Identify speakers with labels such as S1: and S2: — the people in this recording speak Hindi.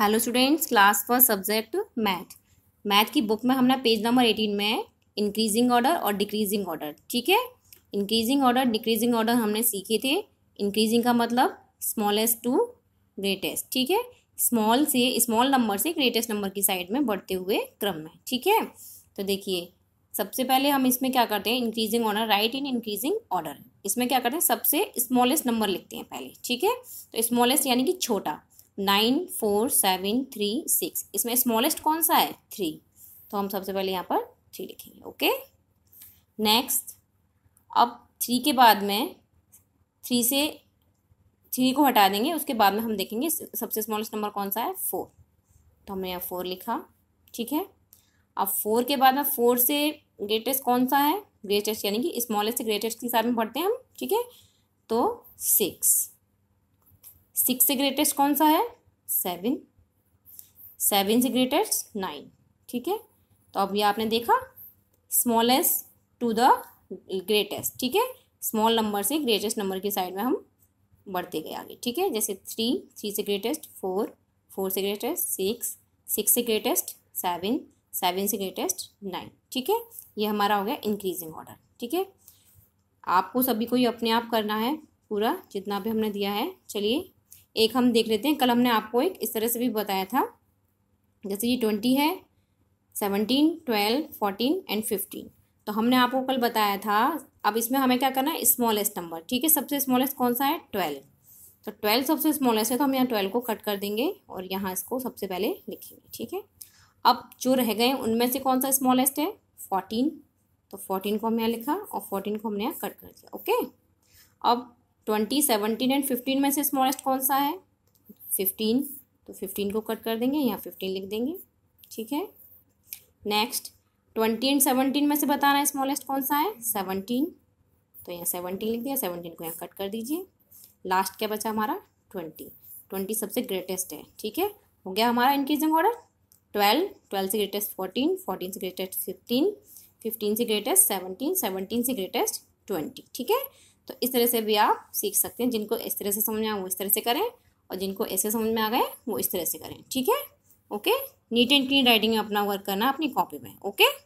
S1: hello students class for subject math math की बुक में हमने पेज नंबर एटीन में है इंक्रीजिंग ऑर्डर और डिक्रीजिंग ऑर्डर ठीक है इंक्रीजिंग ऑर्डर डिक्रीजिंग ऑर्डर हमने सीखे थे इंक्रीजिंग का मतलब स्मॉलेस्ट टू ग्रेटेस्ट ठीक है स्मॉल से स्मॉल नंबर से ग्रेटेस्ट नंबर की साइड में बढ़ते हुए क्रम में ठीक है तो देखिए सबसे पहले हम इसमें क्या करते हैं increasing order right in increasing order इसमें क्या करते हैं सबसे स्मॉलेस्ट नंबर लिखते हैं पहले ठीक है तो स्मॉलेस्ट यानी कि छोटा nine four seven three six इसमें स्मॉलेस्ट कौन सा है थ्री तो हम सबसे पहले यहाँ पर थ्री लिखेंगे ओके नेक्स्ट अब थ्री के बाद में थ्री से थ्री को हटा देंगे उसके बाद में हम देखेंगे सबसे स्मॉलेस्ट नंबर कौन सा है फोर तो हमने यहाँ फोर लिखा ठीक है अब फोर के बाद में फोर से ग्रेटेस्ट कौन सा है ग्रेटेस्ट यानी कि स्मॉलेस्ट से ग्रेटेस्ट के हिसाब में पढ़ते हैं हम ठीक है तो सिक्स सिक्स से ग्रेटेस्ट कौन सा है सेवन सेवन से ग्रेटेस्ट नाइन ठीक है तो अब ये आपने देखा स्मॉलेस्ट टू द ग्रेटेस्ट ठीक है स्मॉल नंबर से ग्रेटेस्ट नंबर की साइड में हम बढ़ते गए आगे ठीक है जैसे थ्री थ्री से ग्रेटेस्ट फोर फोर से ग्रेटेस्ट सिक्स सिक्स से ग्रेटेस्ट सेवन सेवन से ग्रेटेस्ट नाइन ठीक है ये हमारा हो गया इंक्रीजिंग ऑर्डर ठीक है आपको सभी को ये अपने आप करना है पूरा जितना भी हमने दिया है चलिए एक हम देख लेते हैं कल हमने आपको एक इस तरह से भी बताया था जैसे ये ट्वेंटी है seventeen twelve fourteen and fifteen तो हमने आपको कल बताया था अब इसमें हमें क्या करना है स्मॉलेस्ट नंबर ठीक है सबसे स्मॉलेस्ट कौन सा है ट्वेल्व तो ट्वेल्व सबसे स्मॉलेस्ट है तो हम यहाँ ट्वेल्व को कट कर देंगे और यहाँ इसको सबसे पहले लिखेंगे ठीक है अब जो रह गए उनमें से कौन सा स्मॉलेस्ट है फोर्टीन तो फोर्टीन को हमने यहाँ लिखा और फोर्टीन को हमने यहाँ कट कर दिया ओके अब ट्वेंटी सेवनटीन एंड फिफ्टीन में से स्मॉलेस्ट कौन सा है फिफ्टीन तो फिफ्टीन को कट कर देंगे यहाँ फिफ्टीन लिख देंगे ठीक है नेक्स्ट ट्वेंटी एंड सेवनटीन में से बताना है स्मॉलेस्ट कौन सा है सेवनटीन तो यहाँ सेवनटीन लिख दिया सेवनटीन को यहाँ कट कर दीजिए लास्ट क्या बचा हमारा ट्वेंटी ट्वेंटी सबसे ग्रेटेस्ट है ठीक है हो गया हमारा इंक्रीजिंग ऑर्डर ट्वेल्व ट्वेल्व से ग्रेटेस्ट फोर्टीन फोर्टीन से ग्रेटेस्ट फिफ्टीन फिफ्टीन से ग्रेटेस्ट सेवनटीन सेवनटीन से ग्रेटेस्ट ट्वेंटी ठीक है तो इस तरह से भी आप सीख सकते हैं जिनको इस तरह से समझ में आए वो इस तरह से करें और जिनको ऐसे समझ में आ गए वो इस तरह से करें ठीक है okay neat and clean writing में अपना वर्क करना अपनी कॉपी में ओके